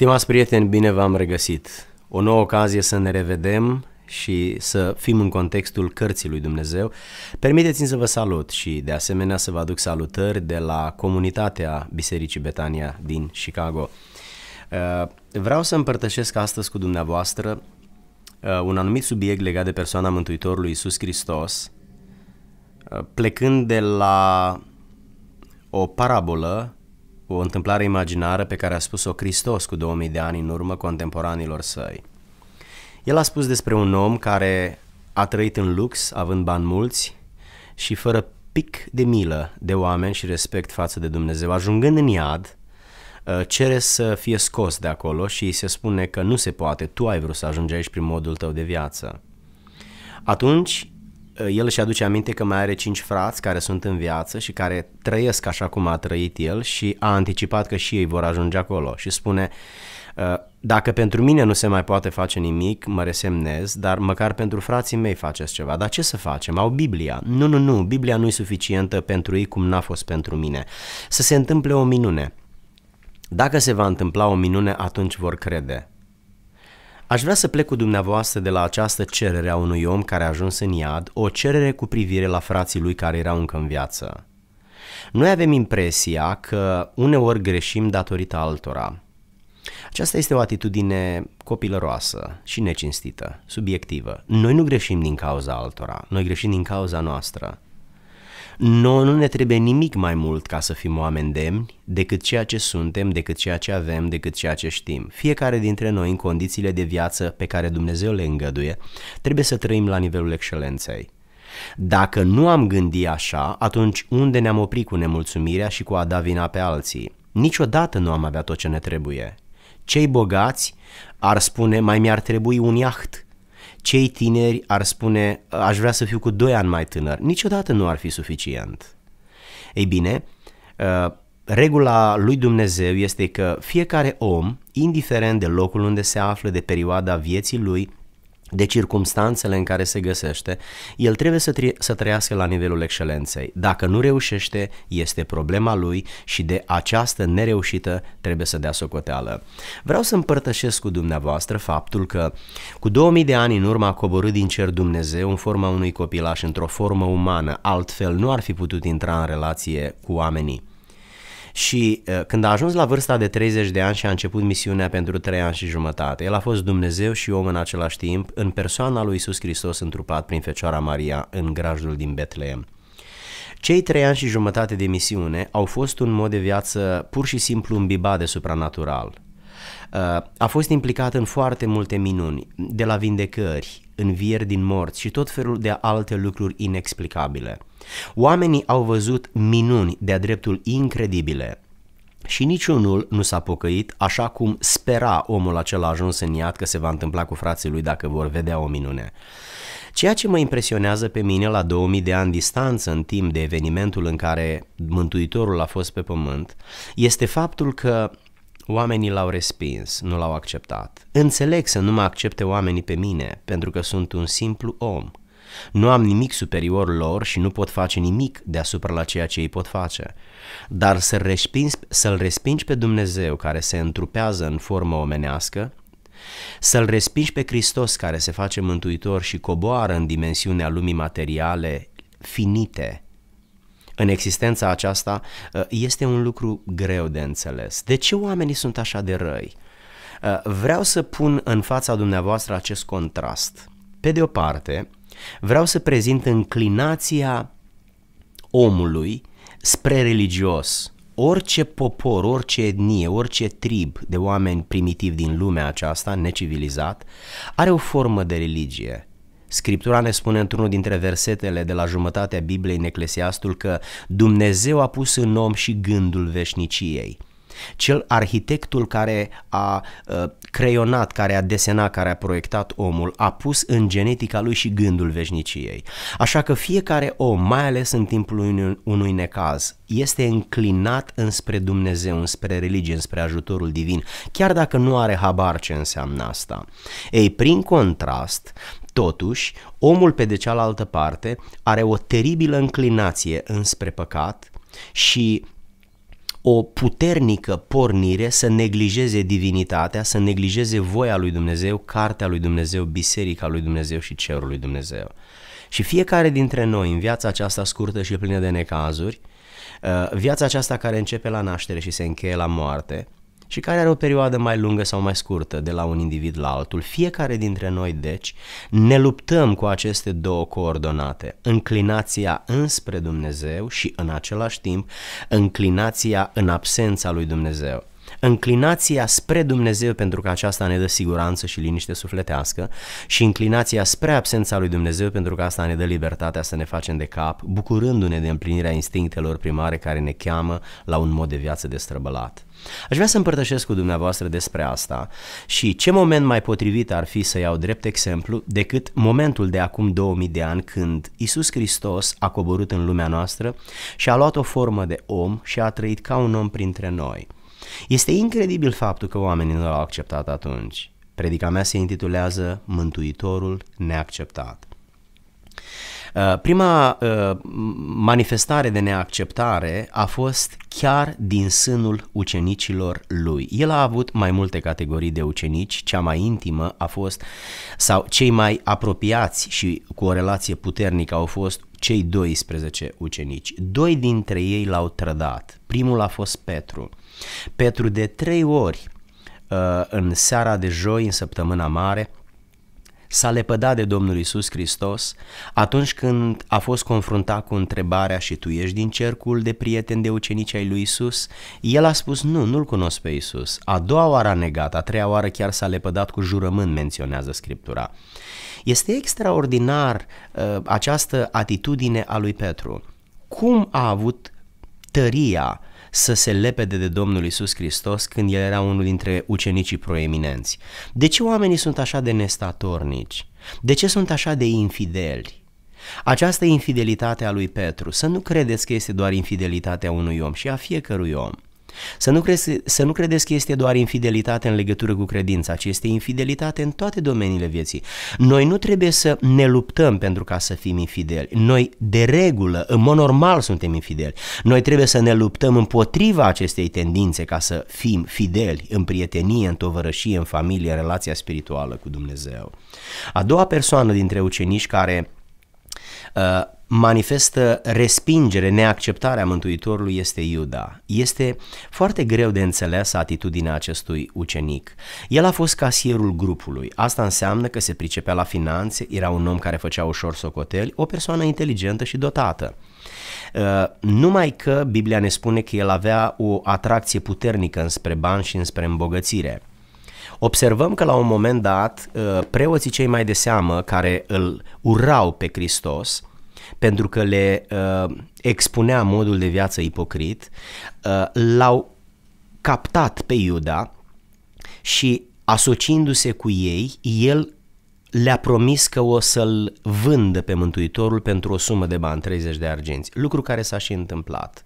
Stimați prieteni, bine v-am regăsit! O nouă ocazie să ne revedem și să fim în contextul cărții lui Dumnezeu. Permiteți-mi să vă salut și de asemenea să vă aduc salutări de la comunitatea Bisericii Betania din Chicago. Uh, vreau să împărtășesc astăzi cu dumneavoastră uh, un anumit subiect legat de persoana Mântuitorului Iisus Hristos, uh, plecând de la o parabolă o întâmplare imaginară pe care a spus-o Hristos cu 2000 de ani în urmă contemporanilor săi. El a spus despre un om care a trăit în lux, având bani mulți și fără pic de milă de oameni și respect față de Dumnezeu, ajungând în iad, ă, cere să fie scos de acolo și îi se spune că nu se poate, tu ai vrut să ajungi aici prin modul tău de viață. Atunci Eh, el își aduce aminte că mai are cinci frați care sunt în viață și care trăiesc așa cum a trăit el și a anticipat că și ei vor ajunge acolo și spune eh, dacă pentru mine nu se mai poate face nimic, mă resemnez, dar măcar pentru frații mei faceți ceva. Dar ce să facem? Au Biblia. Nu, nu, nu, Biblia nu e suficientă pentru ei cum n-a fost pentru mine. Să se întâmple o minune. Dacă se va întâmpla o minune, atunci vor crede. Aș vrea să plec cu dumneavoastră de la această cerere a unui om care a ajuns în iad, o cerere cu privire la frații lui care erau încă în viață. Noi avem impresia că uneori greșim datorită altora. Aceasta este o atitudine copilăroasă și necinstită, subiectivă. Noi nu greșim din cauza altora, noi greșim din cauza noastră. Noi nu ne trebuie nimic mai mult ca să fim oameni demni decât ceea ce suntem, decât ceea ce avem, decât ceea ce știm. Fiecare dintre noi, în condițiile de viață pe care Dumnezeu le îngăduie, trebuie să trăim la nivelul excelenței. Dacă nu am gândit așa, atunci unde ne-am oprit cu nemulțumirea și cu a da vina pe alții? Niciodată nu am avea tot ce ne trebuie. Cei bogați ar spune mai mi-ar trebui un iaht cei tineri ar spune aș vrea să fiu cu 2 ani mai tânăr, niciodată nu ar fi suficient. Ei bine, uh, regula lui Dumnezeu este că fiecare om, indiferent de locul unde se află, de perioada vieții lui, de circumstanțele în care se găsește, el trebuie să, tri- să trăiască la nivelul excelenței. Dacă nu reușește, este problema lui și de această nereușită trebuie să dea socoteală. Vreau să împărtășesc cu dumneavoastră faptul că cu 2000 de ani în urmă a coborât din cer Dumnezeu în forma unui copilaș, într-o formă umană, altfel nu ar fi putut intra în relație cu oamenii. Și uh, când a ajuns la vârsta de 30 de ani și a început misiunea pentru 3 ani și jumătate, el a fost Dumnezeu și om în același timp, în persoana lui Iisus Hristos întrupat prin Fecioara Maria în grajdul din Betleem. Cei trei ani și jumătate de misiune au fost un mod de viață pur și simplu îmbibat de supranatural. Uh, a fost implicat în foarte multe minuni, de la vindecări, învieri din morți și tot felul de alte lucruri inexplicabile – Oamenii au văzut minuni de-a dreptul incredibile și niciunul nu s-a pocăit așa cum spera omul acela ajuns în iad că se va întâmpla cu frații lui dacă vor vedea o minune. Ceea ce mă impresionează pe mine la 2000 de ani distanță în timp de evenimentul în care Mântuitorul a fost pe pământ este faptul că oamenii l-au respins, nu l-au acceptat. Înțeleg să nu mă accepte oamenii pe mine pentru că sunt un simplu om nu am nimic superior lor și nu pot face nimic deasupra la ceea ce ei pot face. Dar să-L respingi, să respingi pe Dumnezeu care se întrupează în formă omenească, să-L respingi pe Hristos care se face mântuitor și coboară în dimensiunea lumii materiale finite, în existența aceasta ă, este un lucru greu de înțeles. De ce oamenii sunt așa de răi? Ă, vreau să pun în fața dumneavoastră acest contrast. Pe de o parte, vreau să prezint înclinația omului spre religios. Orice popor, orice etnie, orice trib de oameni primitivi din lumea aceasta, necivilizat, are o formă de religie – Scriptura ne spune într-unul dintre versetele de la jumătatea Bibliei în Eclesiastul că Dumnezeu a pus în om și gândul veșniciei. Cel arhitectul care a uh, creionat, care a desenat, care a proiectat omul, a pus în genetica lui și gândul veșniciei. Așa că fiecare om, mai ales în timpul unui, necaz, este înclinat înspre Dumnezeu, înspre religie, înspre ajutorul divin, chiar dacă nu are habar ce înseamnă asta. Ei, prin contrast, Totuși, omul pe de cealaltă parte are o teribilă înclinație înspre păcat și o puternică pornire să neglijeze divinitatea, să neglijeze voia lui Dumnezeu, cartea lui Dumnezeu, biserica lui Dumnezeu și cerul lui Dumnezeu. Și fiecare dintre noi în viața aceasta scurtă și plină de necazuri, uh, viața aceasta care începe la naștere și se încheie la moarte, și care are o perioadă mai lungă sau mai scurtă de la un individ la altul. Fiecare dintre noi, deci, ne luptăm cu aceste două coordonate, înclinația înspre Dumnezeu și, în același timp, înclinația în absența lui Dumnezeu înclinația spre Dumnezeu pentru că aceasta ne dă siguranță și liniște sufletească și înclinația spre absența lui Dumnezeu pentru că asta ne dă libertatea să ne facem de cap, bucurându-ne de împlinirea instinctelor primare care ne cheamă la un mod de viață destrăbălat. Aș vrea să împărtășesc cu dumneavoastră despre asta și ce moment mai potrivit ar fi să iau drept exemplu decât momentul de acum 2000 de ani când Isus Hristos a coborât în lumea noastră și a luat o formă de om și a trăit ca un om printre noi. Este incredibil faptul că oamenii nu l-au acceptat atunci. Predica mea se intitulează Mântuitorul neacceptat. Uh, prima uh, manifestare de neacceptare a fost chiar din sânul ucenicilor lui. El a avut mai multe categorii de ucenici, cea mai intimă a fost, sau cei mai apropiați și cu o relație puternică au fost cei 12 ucenici. Doi dintre ei l-au trădat. Primul a fost Petru. Petru de trei ori uh, în seara de joi, în săptămâna mare, s-a lepădat de Domnul Isus Hristos atunci când a fost confruntat cu întrebarea și tu ești din cercul de prieteni de ucenici ai lui Isus, el a spus nu, nu-l cunosc pe Isus. A doua oară a negat, a treia oară chiar s-a lepădat cu jurământ, menționează Scriptura. Este extraordinar uh, această atitudine a lui Petru. Cum a avut tăria să se lepede de Domnul Isus Hristos când el era unul dintre ucenicii proeminenți. De ce oamenii sunt așa de nestatornici? De ce sunt așa de infideli? Această infidelitate a lui Petru, să nu credeți că este doar infidelitatea unui om și a fiecărui om. Să nu, crezi, să nu credeți că este doar infidelitate în legătură cu credința, ci este infidelitate în toate domeniile vieții. Noi nu trebuie să ne luptăm pentru ca să fim infideli. Noi, de regulă, în mod normal, suntem infideli. Noi trebuie să ne luptăm împotriva acestei tendințe ca să fim fideli în prietenie, în tovărășie, în familie, în relația spirituală cu Dumnezeu. A doua persoană dintre ucenici care Uh, manifestă respingere, neacceptarea Mântuitorului este Iuda. Este foarte greu de înțeles atitudinea acestui ucenic. El a fost casierul grupului. Asta înseamnă că se pricepea la finanțe, era un om care făcea ușor socoteli, o persoană inteligentă și dotată. Uh, numai că Biblia ne spune că el avea o atracție puternică înspre bani și înspre îmbogățire observăm că la un moment dat uh, preoții cei mai de seamă care îl urau pe Hristos, pentru că le uh, expunea modul de viață ipocrit, uh, l-au captat pe Iuda și asociindu-se cu ei, el le-a promis că o să-l vândă pe Mântuitorul pentru o sumă de bani, 30 de argenți, lucru care s-a și întâmplat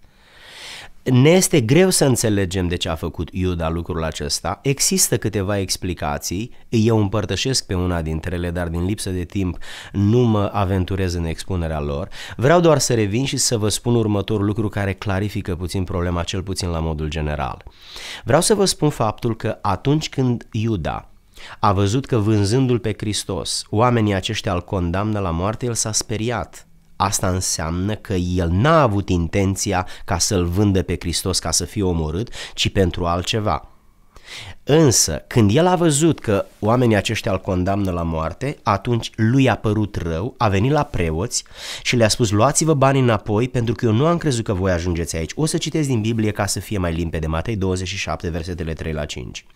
ne este greu să înțelegem de ce a făcut Iuda lucrul acesta. Există câteva explicații, eu împărtășesc pe una dintre ele, dar din lipsă de timp nu mă aventurez în expunerea lor. Vreau doar să revin și să vă spun următorul lucru care clarifică puțin problema, cel puțin la modul general. Vreau să vă spun faptul că atunci când Iuda a văzut că vânzându-l pe Hristos, oamenii aceștia îl condamnă la moarte, el s-a speriat Asta înseamnă că el n-a avut intenția ca să-l vândă pe Hristos ca să fie omorât, ci pentru altceva. Însă, când el a văzut că oamenii aceștia îl condamnă la moarte, atunci lui a părut rău, a venit la preoți și le-a spus luați-vă banii înapoi pentru că eu nu am crezut că voi ajungeți aici. O să citesc din Biblie ca să fie mai limpede, Matei 27, versetele 3 la 5.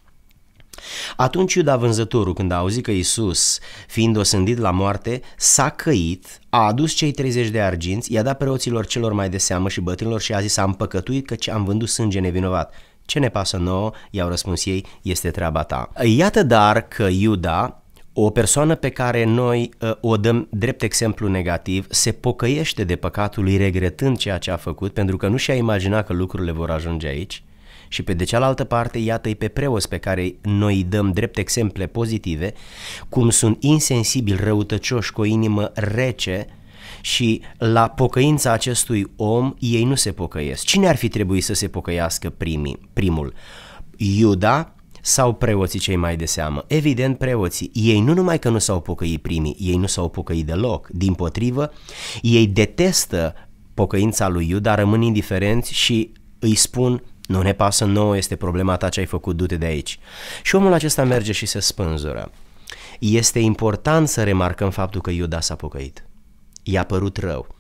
Atunci Iuda vânzătorul, când a auzit că Isus, fiind osândit la moarte, s-a căit, a adus cei 30 de arginți, i-a dat preoților celor mai de seamă și bătrânilor și a zis, am păcătuit ce am vândut sânge nevinovat. Ce ne pasă nouă? I-au răspuns ei, este treaba ta. Iată dar că Iuda, o persoană pe care noi ă, o dăm drept exemplu negativ, se pocăiește de păcatul lui regretând ceea ce a făcut pentru că nu și-a imaginat că lucrurile vor ajunge aici, și pe de cealaltă parte, iată-i pe preoți pe care noi îi dăm drept exemple pozitive, cum sunt insensibili, răutăcioși, cu o inimă rece și la pocăința acestui om ei nu se pocăiesc. Cine ar fi trebuit să se pocăiască primii, primul? Iuda sau preoții cei mai de seamă? Evident, preoții. Ei nu numai că nu s-au pocăit primii, ei nu s-au pocăit deloc. Din potrivă, ei detestă pocăința lui Iuda, rămân indiferenți și îi spun nu ne pasă nouă, este problema ta ce ai făcut, du-te de aici. Și omul acesta merge și se spânzură. Este important să remarcăm faptul că Iuda s-a pocăit. I-a părut rău.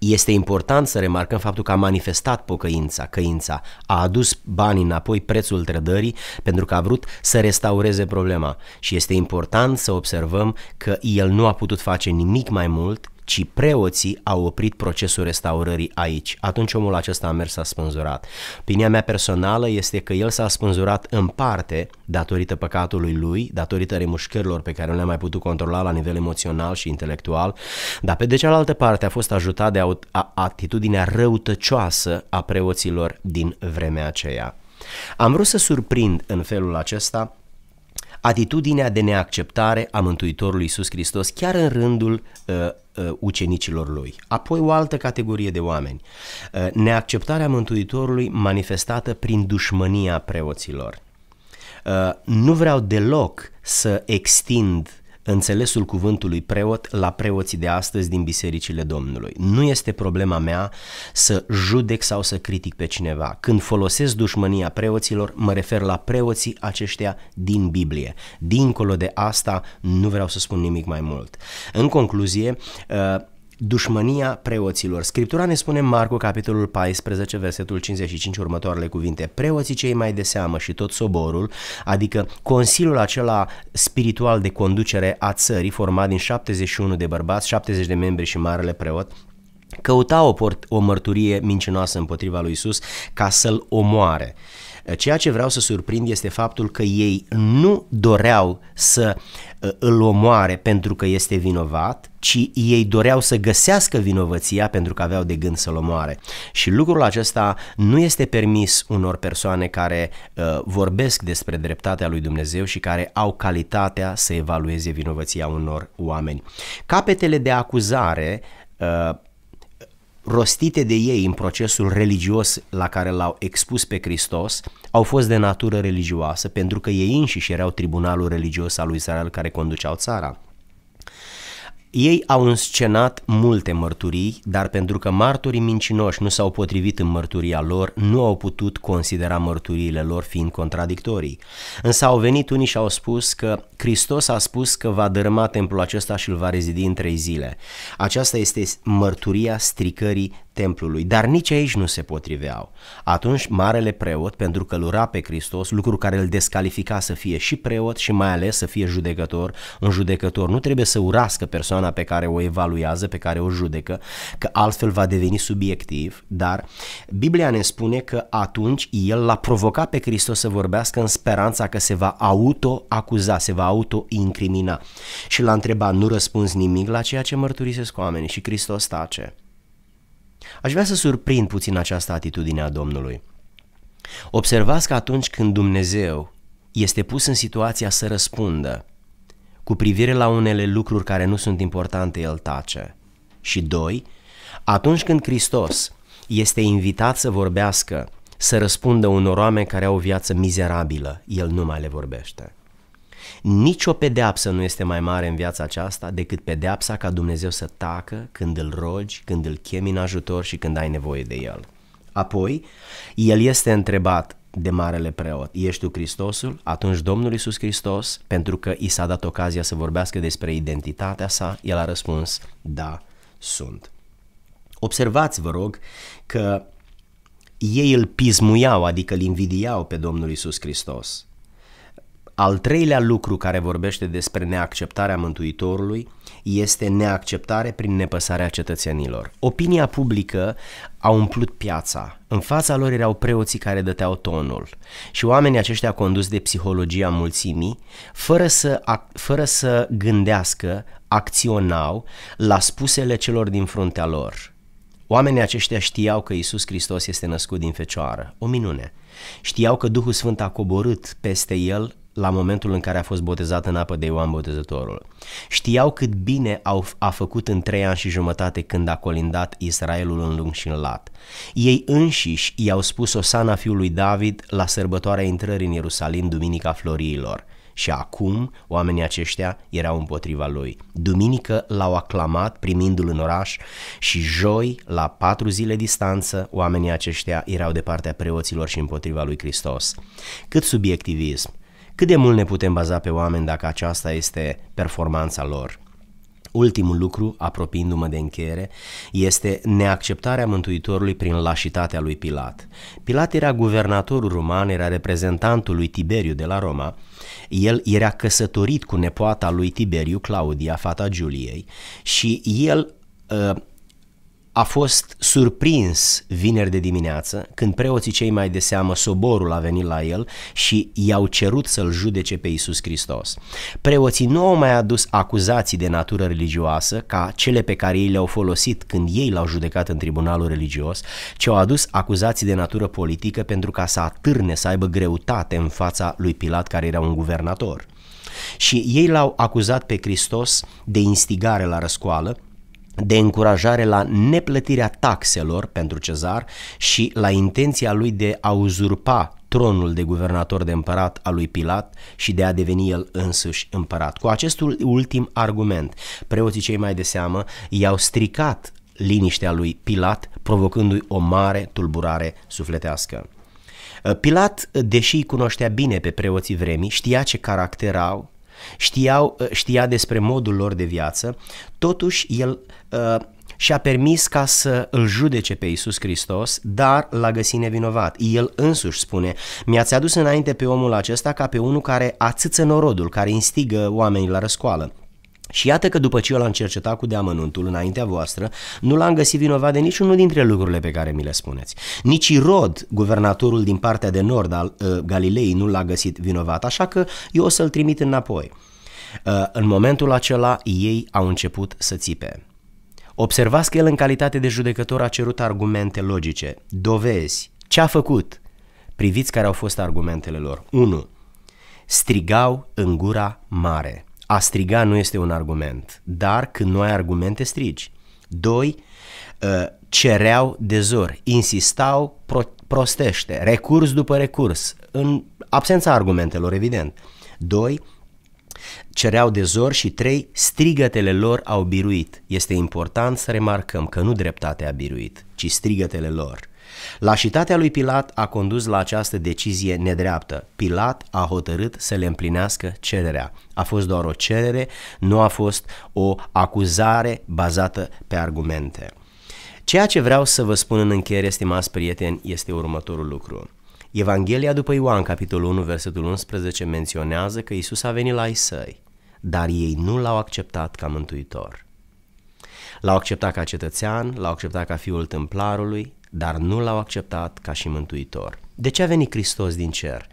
Este important să remarcăm faptul că a manifestat pocăința, căința, a adus banii înapoi, prețul trădării, pentru că a vrut să restaureze problema. Și este important să observăm că el nu a putut face nimic mai mult ci preoții au oprit procesul restaurării aici. Atunci omul acesta a mers, s-a spânzurat. Opinia mea personală este că el s-a spânzurat în parte datorită păcatului lui, datorită remușcărilor pe care nu le-a mai putut controla la nivel emoțional și intelectual, dar pe de cealaltă parte a fost ajutat de atitudinea răutăcioasă a preoților din vremea aceea. Am vrut să surprind în felul acesta atitudinea de neacceptare a Mântuitorului Iisus Hristos chiar în rândul uh, uh, ucenicilor lui. Apoi o altă categorie de oameni, uh, neacceptarea Mântuitorului manifestată prin dușmânia preoților. Uh, nu vreau deloc să extind uh, înțelesul cuvântului preot la preoții de astăzi din bisericile Domnului. Nu este problema mea să judec sau să critic pe cineva. Când folosesc dușmânia preoților, mă refer la preoții aceștia din Biblie. Dincolo de asta, nu vreau să spun nimic mai mult. În concluzie, uh, dușmânia preoților. Scriptura ne spune în Marcu, capitolul 14, versetul 55, următoarele cuvinte. Preoții cei mai de seamă și tot soborul, adică consiliul acela spiritual de conducere a țării, format din 71 de bărbați, 70 de membri și marele preot, căuta o, port- o mărturie mincinoasă împotriva lui Isus ca să-l omoare. Ceea ce vreau să surprind este faptul că ei nu doreau să uh, îl omoare pentru că este vinovat, ci ei doreau să găsească vinovăția pentru că aveau de gând să-l omoare. Și lucrul acesta nu este permis unor persoane care uh, vorbesc despre dreptatea lui Dumnezeu și care au calitatea să evalueze vinovăția unor oameni. Capetele de acuzare uh, rostite de ei în procesul religios la care l-au expus pe Hristos au fost de natură religioasă pentru că ei înșiși erau tribunalul religios al lui Israel care conduceau țara. Ei au înscenat multe mărturii, dar pentru că martorii mincinoși nu s-au potrivit în mărturia lor, nu au putut considera mărturiile lor fiind contradictorii. Însă au venit unii și au spus că Hristos a spus că va dărâma templul acesta și îl va rezidi în trei zile. Aceasta este mărturia stricării templului, dar nici aici nu se potriveau. Atunci marele preot, pentru că lura pe Hristos, lucru care îl descalifica să fie și preot și mai ales să fie judecător, un judecător nu trebuie să urască persoana persoana pe care o evaluează, pe care o judecă, că altfel va deveni subiectiv, dar Biblia ne spune că atunci el l-a provocat pe Hristos să vorbească în speranța că se va auto-acuza, se va auto-incrimina și l-a întrebat, nu răspunzi nimic la ceea ce mărturisesc oamenii și Hristos tace. Aș vrea să surprind puțin această atitudine a Domnului. Observați că atunci când Dumnezeu este pus în situația să răspundă, cu privire la unele lucruri care nu sunt importante, el tace. Și doi, atunci când Hristos este invitat să vorbească, să răspundă unor oameni care au o viață mizerabilă, el nu mai le vorbește. Nici o pedeapsă nu este mai mare în viața aceasta decât pedeapsa ca Dumnezeu să tacă când îl rogi, când îl chemi în ajutor și când ai nevoie de el. Apoi, el este întrebat, de Marele Preot. Ești tu Hristosul? Atunci Domnul Iisus Hristos, pentru că i s-a dat ocazia să vorbească despre identitatea sa, el a răspuns, da, sunt. Observați, vă rog, că ei îl pismuiau, adică îl invidiau pe Domnul Iisus Hristos. Al treilea lucru care vorbește despre neacceptarea Mântuitorului este neacceptare prin nepăsarea cetățenilor. Opinia publică a umplut piața. În fața lor erau preoții care dăteau tonul și oamenii aceștia condus de psihologia mulțimii, fără să, fără să gândească, acționau la spusele celor din fruntea lor. Oamenii aceștia știau că Isus Hristos este născut din fecioară, o minune. Știau că Duhul Sfânt a coborât peste el la momentul în care a fost botezat în apă de Ioan Botezătorul. Știau cât bine au, a făcut în trei ani și jumătate când a colindat Israelul în lung și în lat. Ei înșiși i-au spus Osana fiului David la sărbătoarea intrării în Ierusalim Duminica Floriilor. Și acum oamenii aceștia erau împotriva lui. Duminică l-au aclamat primindu-l în oraș și joi, la patru zile distanță, oamenii aceștia erau de partea preoților și împotriva lui Hristos. Cât subiectivism! Cât de mult ne putem baza pe oameni dacă aceasta este performanța lor? Ultimul lucru, apropiindu-mă de încheiere, este neacceptarea Mântuitorului prin lașitatea lui Pilat. Pilat era guvernatorul roman, era reprezentantul lui Tiberiu de la Roma, el era căsătorit cu nepoata lui Tiberiu, Claudia, fata Giuliei, și el ă, a fost surprins vineri de dimineață când preoții cei mai de seamă, soborul a venit la el și i-au cerut să-l judece pe Isus Hristos. Preoții nu au mai adus acuzații de natură religioasă ca cele pe care ei le-au folosit când ei l-au judecat în tribunalul religios, ci au adus acuzații de natură politică pentru ca să atârne, să aibă greutate în fața lui Pilat care era un guvernator. Și ei l-au acuzat pe Hristos de instigare la răscoală, de încurajare la neplătirea taxelor pentru cezar și la intenția lui de a uzurpa tronul de guvernator de împărat al lui Pilat și de a deveni el însuși împărat. Cu acest ultim argument, preoții cei mai de seamă i-au stricat liniștea lui Pilat, provocându-i o mare tulburare sufletească. Pilat, deși îi cunoștea bine pe preoții vremii, știa ce caracter au, știau, ă, știa despre modul lor de viață, totuși el uh, și-a permis ca să îl judece pe Iisus Hristos, dar l-a găsit nevinovat. El însuși spune, mi-ați adus înainte pe omul acesta ca pe unul care ațâță norodul, care instigă oamenii la răscoală. Și iată că după ce eu l-am cercetat cu deamănuntul înaintea voastră, nu l-am găsit vinovat de niciunul dintre lucrurile pe care mi le spuneți. Nici Irod, guvernatorul din partea de nord al uh, Galilei, nu l-a găsit vinovat, așa că eu o să-l trimit înapoi. Uh, în momentul acela, ei au început să țipe. Observați că el, în calitate de judecător, a cerut argumente logice, dovezi, ce a făcut. Priviți care au fost argumentele lor. 1. Strigau în gura mare. A striga nu este un argument, dar când nu ai argumente, strigi. Doi, ă, cereau de zor, insistau pro prostește, recurs după recurs, în absența argumentelor, evident. Doi, cereau de zor și trei, strigătele lor au biruit. Este important să remarcăm că nu dreptatea a biruit, ci strigătele lor. Lașitatea lui Pilat a condus la această decizie nedreaptă. Pilat a hotărât să le împlinească cererea. A fost doar o cerere, nu a fost o acuzare bazată pe argumente. Ceea ce vreau să vă spun în încheiere, stimați prieteni, este următorul lucru. Evanghelia după Ioan, capitolul 1, versetul 11, menționează că Isus a venit la ei, săi, dar ei nu l-au acceptat ca mântuitor. L-au acceptat ca cetățean, l-au acceptat ca fiul templarului, dar nu l-au acceptat ca și mântuitor. De ce a venit Hristos din cer?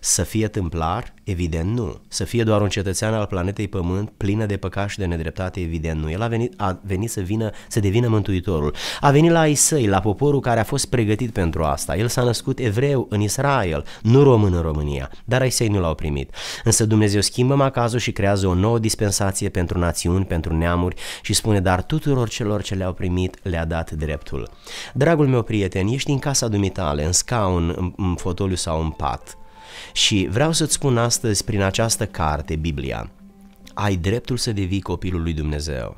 Să fie tâmplar? Evident nu. Să fie doar un cetățean al planetei Pământ, plină de păcat și de nedreptate? Evident nu. El a venit, a venit să, vină, să devină mântuitorul. A venit la Isai, la poporul care a fost pregătit pentru asta. El s-a născut evreu în Israel, nu român în România, dar Isai nu l-au primit. Însă Dumnezeu schimbă macazul și creează o nouă dispensație pentru națiuni, pentru neamuri și spune, dar tuturor celor ce le-au primit le-a dat dreptul. Dragul meu prieten, ești în casa dumitale, în scaun, în, în fotoliu sau în pat. Și vreau să-ți spun astăzi, prin această carte, Biblia, ai dreptul să devii copilul lui Dumnezeu.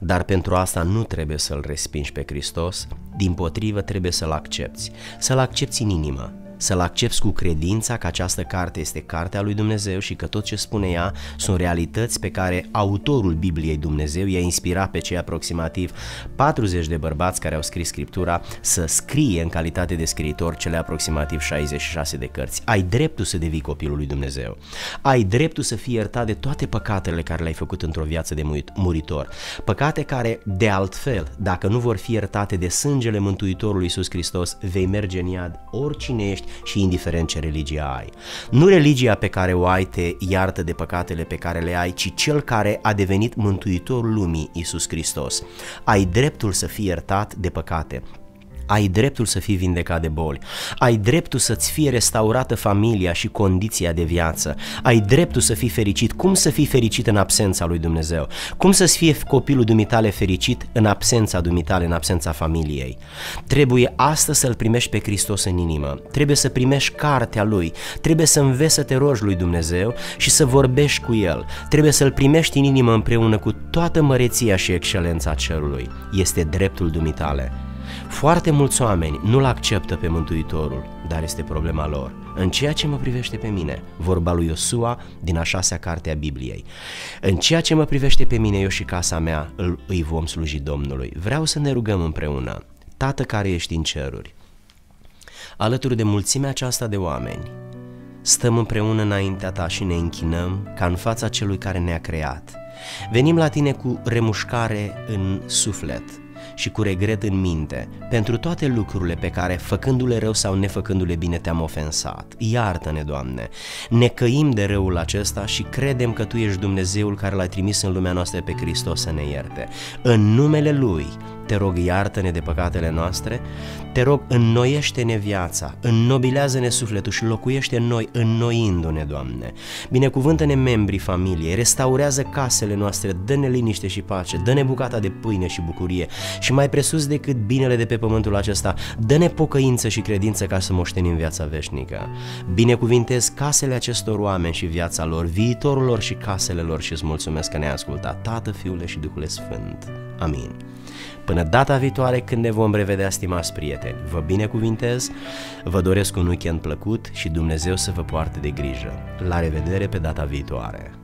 Dar pentru asta nu trebuie să-L respingi pe Hristos, din potrivă trebuie să-L accepti, să-L accepti în inimă, să-l accepți cu credința că această carte este cartea lui Dumnezeu și că tot ce spune ea sunt realități pe care autorul Bibliei Dumnezeu i-a inspirat pe cei aproximativ 40 de bărbați care au scris Scriptura să scrie în calitate de scriitor cele aproximativ 66 de cărți. Ai dreptul să devii copilul lui Dumnezeu. Ai dreptul să fii iertat de toate păcatele care le-ai făcut într-o viață de muritor. Păcate care, de altfel, dacă nu vor fi iertate de sângele Mântuitorului Iisus Hristos, vei merge în iad oricine ești și indiferent ce religie ai. Nu religia pe care o ai te iartă de păcatele pe care le ai, ci cel care a devenit mântuitorul lumii, Isus Hristos. Ai dreptul să fii iertat de păcate ai dreptul să fii vindecat de boli, ai dreptul să-ți fie restaurată familia și condiția de viață, ai dreptul să fii fericit. Cum să fii fericit în absența lui Dumnezeu? Cum să-ți fie copilul dumitale fericit în absența dumitale, în absența familiei? Trebuie astăzi să-L primești pe Hristos în inimă, trebuie să primești cartea Lui, trebuie să înveți să te rogi lui Dumnezeu și să vorbești cu El, trebuie să-L primești în inimă împreună cu toată măreția și excelența cerului. Este dreptul dumitale. Foarte mulți oameni nu-L acceptă pe Mântuitorul, dar este problema lor. În ceea ce mă privește pe mine, vorba lui Iosua din a șasea carte a Bibliei. În ceea ce mă privește pe mine, eu și casa mea, îi vom sluji Domnului. Vreau să ne rugăm împreună. Tată care ești în ceruri, alături de mulțimea aceasta de oameni, stăm împreună înaintea ta și ne închinăm ca în fața celui care ne-a creat. Venim la tine cu remușcare în suflet, și cu regret în minte pentru toate lucrurile pe care, făcându-le rău sau nefăcându-le bine, te-am ofensat. Iartă-ne, Doamne! Ne căim de răul acesta și credem că Tu ești Dumnezeul care l-ai trimis în lumea noastră pe Hristos să ne ierte. În numele Lui, te rog iartă-ne de păcatele noastre, te rog înnoiește-ne viața, înnobilează-ne sufletul și locuiește în noi, înnoindu-ne, Doamne. Binecuvântă-ne membrii familiei, restaurează casele noastre, dă-ne liniște și pace, dă-ne bucata de pâine și bucurie și mai presus decât binele de pe pământul acesta, dă-ne pocăință și credință ca să moștenim viața veșnică. Binecuvintez casele acestor oameni și viața lor, viitorul lor și casele lor și îți mulțumesc că ne-ai ascultat, Tată, Fiule și Duhul Sfânt. Amin. Până data viitoare când ne vom revedea, stimați prieteni, vă binecuvintez, vă doresc un weekend plăcut și Dumnezeu să vă poarte de grijă. La revedere pe data viitoare!